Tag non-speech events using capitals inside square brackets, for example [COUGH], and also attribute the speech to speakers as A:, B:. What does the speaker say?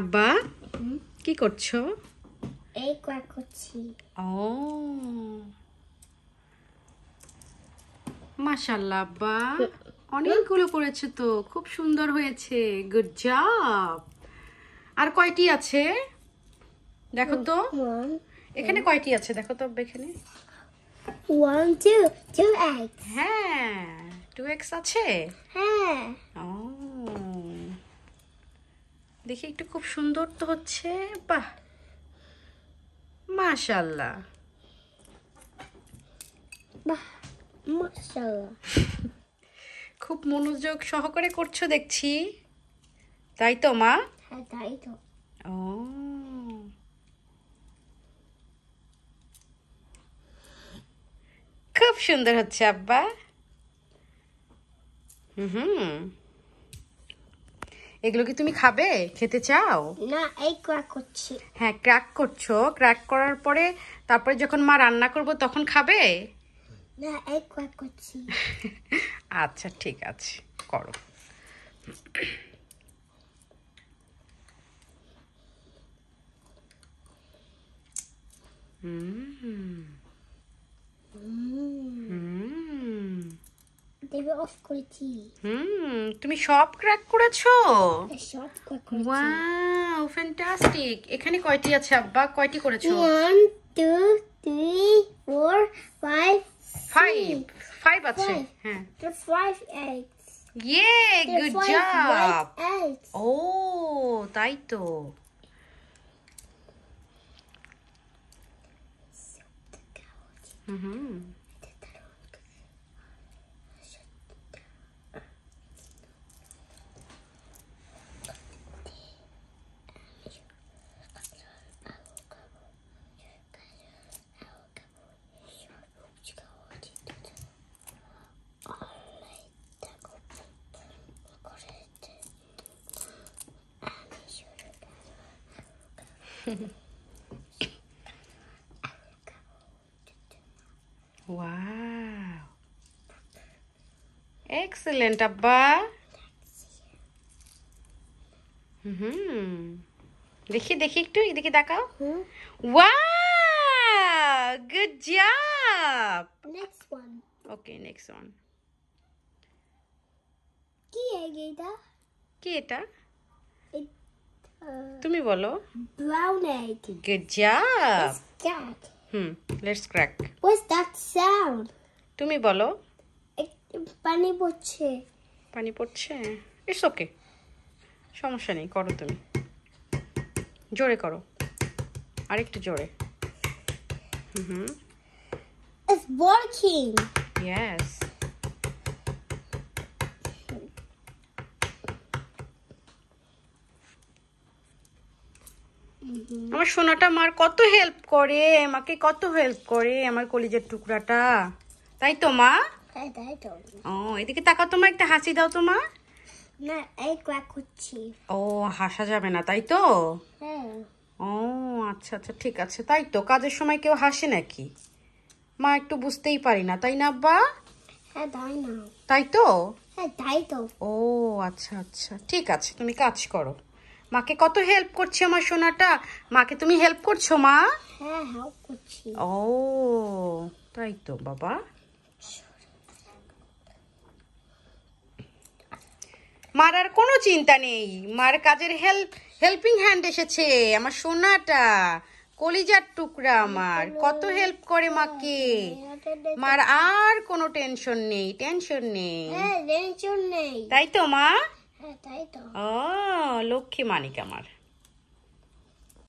A: আব্বা কি করছো এই কোয়াক করছি ও মাশাআল্লাহ আব্বা অনেকগুলো করেছে তো খুব সুন্দর হয়েছে গুড জব আর কয়টি আছে দেখো তো এখানে কয়টি আছে দেখো তো এখানে ওয়ান টু হ্যাঁ টু এক্স আছে হ্যাঁ ও দেখি একটু খুব সুন্দর তো হচ্ছে বাহ মাশাল্লাহ বাহ মাশাল্লাহ [LAUGHS] খুব মনোযোগ সহকারে করছো দেখছি তাই তো মা হ্যাঁ, তাই তো ও খুব সুন্দর হচ্ছে আব্বা হুম এগুলো কি তুমি খাবে খেতে চাও না এই ক্র্যাক করছি হ্যাঁ ক্র্যাক করছো ক্র্যাক করার পরে তারপরে যখন মা রান্না করব তখন খাবে না এই ক্র্যাক করছি [LAUGHS] আচ্ছা ঠিক আছে করো হুম তবে অফ করেছি হুম তুমি সব ক্র্যাক করেছো সব ক্র্যাক করেছি ওয়াও ফ্যান্টাস্টিক এখানে কয়টি আছে আব্বা কয়টি করেছো 1 2 3 4 5 5 5 আছে হ্যাঁ 5 8 ইয়ে গুড জব ও তাই তো হুম wow. Excellent, Abba. Mm hmm. देखिए देखिए एक टू देखिए दाकाओ वाह good job next one okay next one কি এটা কি এটা এটা তুমি বলো brown egg good job hmm let's crack what's that sound তুমি বলো পানি পড়ছে পানি পড়ছে ইটস ওকে সমস্যা নেই করো তুমি জোরে করো আরেকটু জোরে hmm hmm it's working yes আমার সোনাটা মার কত হেল্প করে মাকে কত হেল্প করে আমার কলিজের টুকরাটা তাই তো মা ও এদিকে তাকাও তোমার একটা হাসি দাও তো মা না এই করছি ও হাসা যাবে না তাই তো হ্যাঁ। ও আচ্ছা আচ্ছা ঠিক আছে তাই তো কাজের সময় কেউ হাসে নাকি মা একটু বুঝতেই পারি না তাই না আব্বা হ্যাঁ, তাই তো হ্যাঁ তাই তো ও আচ্ছা আচ্ছা ঠিক আছে তুমি কাজ করো মাকে কত হেল্প করছে আমার সোনাটা মাকে তুমি হেল্প করছো মা হ্যাঁ, ও তাই তো বাবা মার আর কোনো চিন্তা নেই মার কাজের হেল্প হেল্পিং হ্যান্ড এসেছে আমার সোনাটা কলিজার টুকরা আমার কত হেল্প করে মাকে মার আর কোনো টেনশন নেই টেনশন হ্যাঁ, নেই তাই তো মা হ্যাঁ, তাই আ লক্ষ্মী মানিক আমার